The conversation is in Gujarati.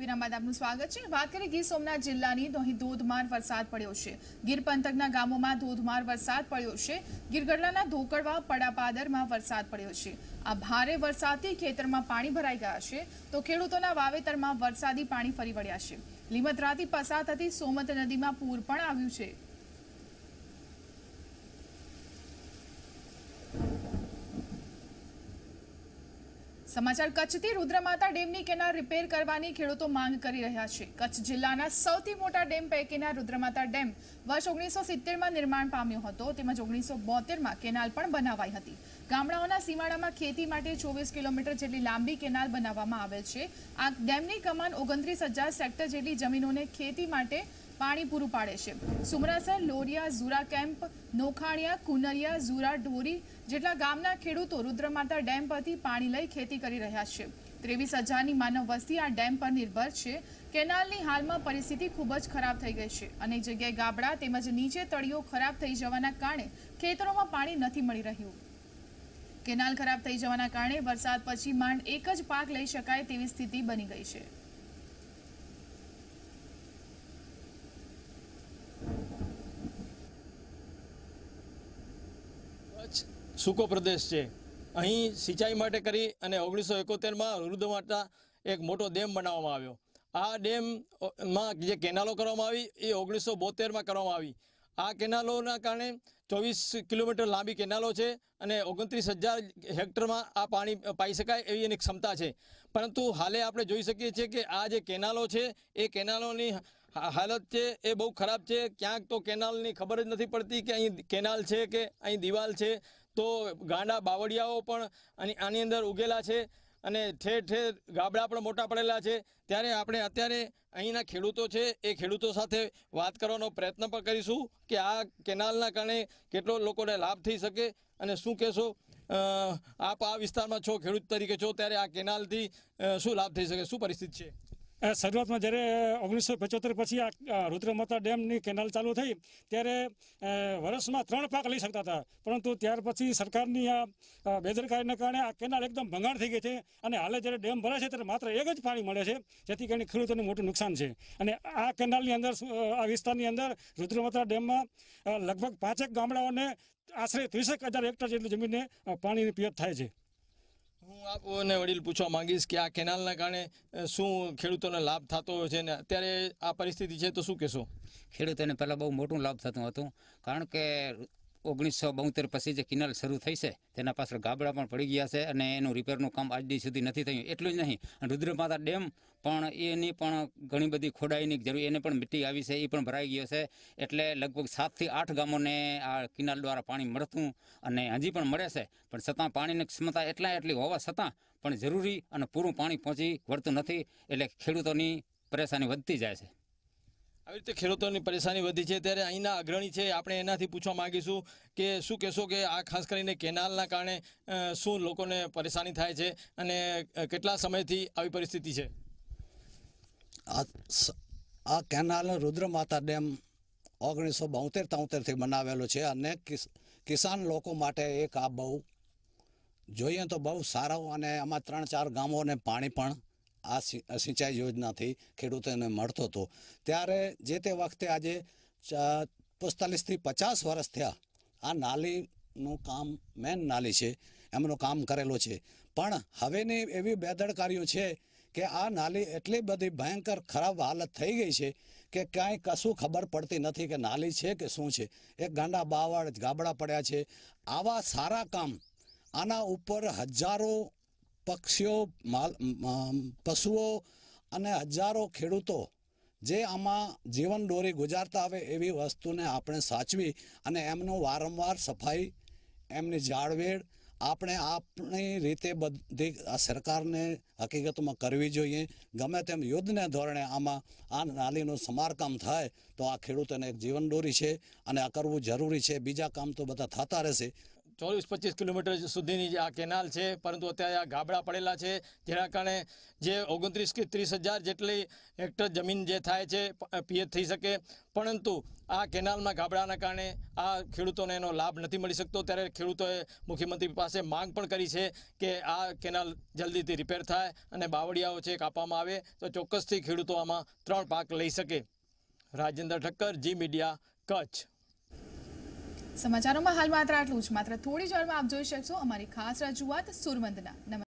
વિરામબાદ આપનું સ્વાગત છે વાત કરીએ ગીર સોમનાથ જિલ્લાની તો અહીં ધોધમાર વરસાદ પડ્યો છે ગીર પંથકના ગામોમાં ધોધમાર વરસાદ પડ્યો છે ગીરગઢડાના ધોકડવા પડાપાદરમાં વરસાદ પડ્યો છે આ ભારે વરસાદથી ખેતરમાં પાણી ભરાઈ ગયા છે તો ખેડૂતોના વાવેતરમાં વરસાદી પાણી ફરી વળ્યા છે લીમતરાથી પસાર થતી સોમત નદીમાં પૂર પણ આવ્યું છે સમાચાર કચ્છથી રુદ્રમાતા ડેમની કેનાલ રિપેર કરવાની ખેડૂતો માંગ કરી રહ્યા છે કચ્છ જિલ્લાના સૌથી મોટા ડેમ પૈકીના રુદ્રમાતા ડેમ વર્ષ ઓગણીસો સિત્તેરમાં નિર્માણ પામ્યો હતો તેમજ ઓગણીસો બોતેરમાં કેનાલ પણ બનાવાઈ હતી ગામડાઓના સીમાડામાં ખેતી માટે ચોવીસ કિલોમીટર જેટલી લાંબી કેનાલ બનાવવામાં આવેલ છે આ ડેમની કમાન ઓગણત્રીસ હજાર સેક્ટર જેટલી જમીનોને ખેતી માટે પાણી પૂરું પાડે છે સુમરાસર લોરિયા ઝુરા કેમ્પ નોખાણિયા કુનરિયા ઝુરા ઢોરી જેટલા ગામના ખેડૂતો રુદ્રમાતા ડેમ પરથી પાણી લઈ ખેતી કરી રહ્યા છે ત્રેવીસ હજારની માનવ વસ્તી આ ડેમ પર નિર્ભર છે કેનાલની હાલમાં પરિસ્થિતિ ખૂબ જ ખરાબ થઈ ગઈ છે અને જગ્યાએ ગાબડા તેમજ નીચે તળીઓ ખરાબ થઈ જવાના કારણે ખેતરોમાં પાણી નથી મળી રહ્યું કેનાલ ખરાબ થઈ જવાના કારણે વરસાદ પછી માંડ એક જ પાક લઈ શકાય તેવી સ્થિતિ બની ગઈ છે સૂકો પ્રદેશ છે અહીં સિંચાઈ માટે કરી અને ઓગણીસો એકોતેરમાં વૃદ્ધ માતા એક મોટો ડેમ બનાવવામાં આવ્યો આ ડેમમાં જે કેનાલો કરવામાં આવી એ ઓગણીસો બોતેરમાં કરવામાં આવી આ કેનાલોના કારણે ચોવીસ કિલોમીટર લાંબી કેનાલો છે અને ઓગણત્રીસ હજાર હેક્ટરમાં આ પાણી પાઈ શકાય એવી એની ક્ષમતા છે પરંતુ હાલે આપણે જોઈ શકીએ છીએ કે આ જે કેનાલો છે એ કેનાલોની હાલત છે એ બહુ ખરાબ છે ક્યાંક તો કેનાલની ખબર જ નથી પડતી કે અહીં કેનાલ છે કે અહીં દિવાલ છે તો ગાંડા બાવળિયાઓ પણ આની અંદર ઉગેલા છે અને ઠેર ઠેર ગાબડા પણ મોટા પડેલા છે ત્યારે આપણે અત્યારે અહીંના ખેડૂતો છે એ ખેડૂતો સાથે વાત કરવાનો પ્રયત્ન પણ કરીશું કે આ કેનાલના કારણે કેટલો લોકોને લાભ થઈ શકે અને શું કહેશો આપ આ વિસ્તારમાં છો ખેડૂત તરીકે છો ત્યારે આ કેનાલથી શું લાભ થઈ શકે શું પરિસ્થિતિ છે શરૂઆતમાં જ્યારે ઓગણીસો પંચોતેર પછી આ રુદ્રમાતા ડેમની કેનાલ ચાલુ થઈ ત્યારે વર્ષમાં ત્રણ પાક લઈ શકતા હતા પરંતુ ત્યાર પછી સરકારની આ બેદરકારીને કારણે આ કેનાલ એકદમ ભંગાણ થઈ ગઈ છે અને હાલે જ્યારે ડેમ ભરે છે ત્યારે માત્ર એક જ પાણી મળે છે જેથી કરીને ખેડૂતોને મોટું નુકસાન છે અને આ કેનાલની અંદર આ વિસ્તારની અંદર રુદ્રમાતા ડેમમાં લગભગ પાંચેક ગામડાઓને આશરે ત્રીસેક હજાર હેક્ટર જેટલી જમીનને પાણીની પિયત થાય છે હું આપને વડીલ પૂછવા માંગીશ કે આ કેનાલના કારણે શું ખેડૂતોને લાભ થતો હોય છે ને અત્યારે આ પરિસ્થિતિ છે તો શું કહેશો ખેડૂતોને પહેલાં બહુ મોટું લાભ થતું હતું કારણ કે ઓગણીસો બોતેર પછી જે કિનાલ શરૂ થઈ છે તેના પાછળ ગાબડા પણ પડી ગયા છે અને એનું રિપેરનું કામ આજ દી સુધી નથી થયું એટલું જ નહીં રુદ્રમાતા ડેમ પણ એની પણ ઘણી બધી ખોડાઈની જરૂર એને પણ મિટ્ટી આવી છે એ પણ ભરાઈ ગયો છે એટલે લગભગ સાતથી આઠ ગામોને આ કિનાલ દ્વારા પાણી મળતું અને હજી પણ મળે છે પણ છતાં પાણીની ક્ષમતા એટલા એટલી હોવા છતાં પણ જરૂરી અને પૂરું પાણી પહોંચી વળતું નથી એટલે ખેડૂતોની પરેશાની વધતી જાય છે આવી રીતે ખેડૂતોની પરેશાની વધી છે ત્યારે અહીંના અગ્રણી છે આપણે એનાથી પૂછવા માગીશું કે શું કહેશો કે આ ખાસ કરીને કેનાલના કારણે શું લોકોને પરેશાની થાય છે અને કેટલા સમયથી આવી પરિસ્થિતિ છે આ કેનાલ રુદ્રમાતા ડેમ ઓગણીસો બોતેર તોતેરથી બનાવેલો છે અને કિસાન લોકો માટે એક આ બહુ જોઈએ તો બહુ સારો અને આમાં ત્રણ ચાર ગામોને પાણી પણ આ સિંચાઈ યોજનાથી ખેડૂતોને મળતો હતો ત્યારે જે તે વખતે આજે પિસ્તાલીસથી પચાસ વર્ષ થયા આ નાલીનું કામ મેન નાલી છે એમનું કામ કરેલું છે પણ હવેની એવી બેદરકારીઓ છે કે આ નાલી એટલી બધી ભયંકર ખરાબ હાલત થઈ ગઈ છે કે ક્યાંય કશું ખબર પડતી નથી કે નાલી છે કે શું છે એક ગાંડા બાવળ ગાબડા પડ્યા છે આવા સારા કામ આના ઉપર હજારો પક્ષીઓ માલ પશુઓ અને હજારો ખેડૂતો જે આમાં જીવન દોરી ગુજારતા આવે એવી વસ્તુને આપણે સાચવી અને એમનું વારંવાર સફાઈ એમની જાળવેળ આપણે આપણી રીતે બધી આ સરકારને હકીકતમાં કરવી જોઈએ ગમે તેમ યુદ્ધને ધોરણે આમાં આ નાલીનું સમારકામ થાય તો આ ખેડૂતોને એક જીવન દોરી છે અને આ કરવું જરૂરી છે બીજા કામ તો બધા થતા રહેશે ચોવીસ પચીસ કિલોમીટર સુધીની આ કેનાલ છે પરંતુ અત્યારે આ ગાબડા પડેલા છે જેના કારણે જે ઓગણત્રીસ કે ત્રીસ હજાર જેટલી હેક્ટર જમીન જે થાય છે પીએચ થઈ શકે પરંતુ આ કેનાલમાં ગાબડાના કારણે આ ખેડૂતોને એનો લાભ નથી મળી શકતો ત્યારે ખેડૂતોએ મુખ્યમંત્રી પાસે માંગ પણ કરી છે કે આ કેનાલ જલ્દીથી રિપેર થાય અને બાવળિયાઓ છે કાપવામાં આવે તો ચોક્કસથી ખેડૂતો આમાં ત્રણ પાક લઈ શકે રાજેન્દ્ર ઠક્કર જી મીડિયા કચ્છ સમાચારોમાં હાલ માત્ર આટલું જ માત્ર થોડી જ વારમાં આપ જોઈ શકશો અમારી ખાસ રજૂઆત સુરવંદના